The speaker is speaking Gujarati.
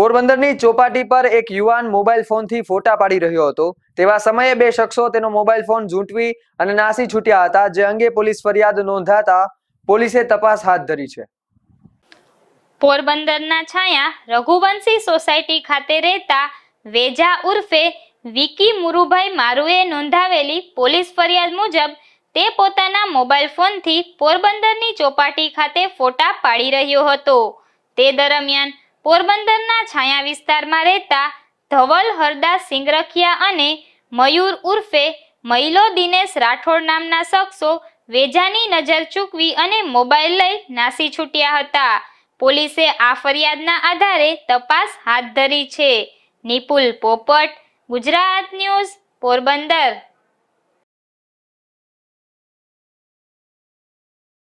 પોરબંદરની ચોપાટી પર એક યુવાન મોબાઈલ ફોનથી ફોટા પાડી રહ્યો હતો તેવા સમયે બે શખ્સો તેનો મોબાઈલ ફોન ઝૂંટવી અને નાસી છૂટ્યા હતા જે અંગે પોલીસ ફરિયાદ નોંધાતા પોલીસે તપાસ હાથ ધરી છે પોરબંદરના છાયા રઘુવંશી સોસાયટી ખાતે રહેતા વેજા ઉર્ફે વિકી મુરુભાઈ મારુએ નોંધાવેલી પોલીસ ફરિયાદ મુજબ તે પોતાના મોબાઈલ ફોનથી પોરબંદરની ચોપાટી ખાતે ફોટા પાડી રહ્યો હતો તે દરમિયાન પોરબંદરના છાયા વિસ્તારમાં રહેતા ધવલ હરદાસ સિંગરખિયા અને મયુર ઉર્ફે મહિલો દિનેશ રાઠોડ નામના શખ્સો વેજાની નજર ચૂકવી અને મોબાઈલ લઈ નાસી છૂટ્યા હતા પોલીસે આ ફરિયાદના આધારે તપાસ હાથ ધરી છે નિપુલ પોપટ ગુજરાત ન્યૂઝ પોરબંદર